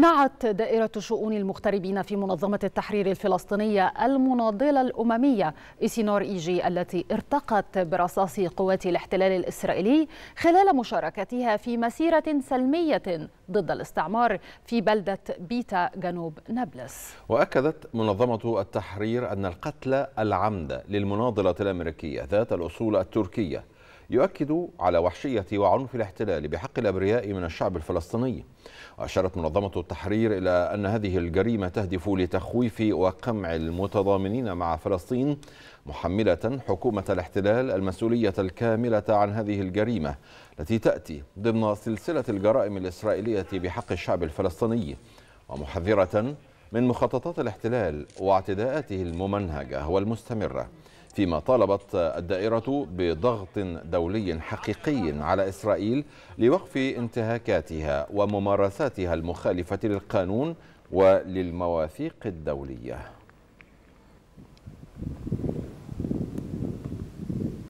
نعت دائرة شؤون المغتربين في منظمة التحرير الفلسطينية المناضلة الأممية إيسينور إيجي التي ارتقت برصاص قوات الاحتلال الإسرائيلي خلال مشاركتها في مسيرة سلمية ضد الاستعمار في بلدة بيتا جنوب نابلس وأكدت منظمة التحرير أن القتل العمد للمناضلة الأمريكية ذات الأصول التركية يؤكد على وحشية وعنف الاحتلال بحق الأبرياء من الشعب الفلسطيني أشارت منظمة التحرير إلى أن هذه الجريمة تهدف لتخويف وقمع المتضامنين مع فلسطين محملة حكومة الاحتلال المسؤولية الكاملة عن هذه الجريمة التي تأتي ضمن سلسلة الجرائم الإسرائيلية بحق الشعب الفلسطيني ومحذرة من مخططات الاحتلال واعتداءاته الممنهجة والمستمرة فيما طالبت الدائرة بضغط دولي حقيقي على إسرائيل لوقف انتهاكاتها وممارساتها المخالفة للقانون وللمواثيق الدولية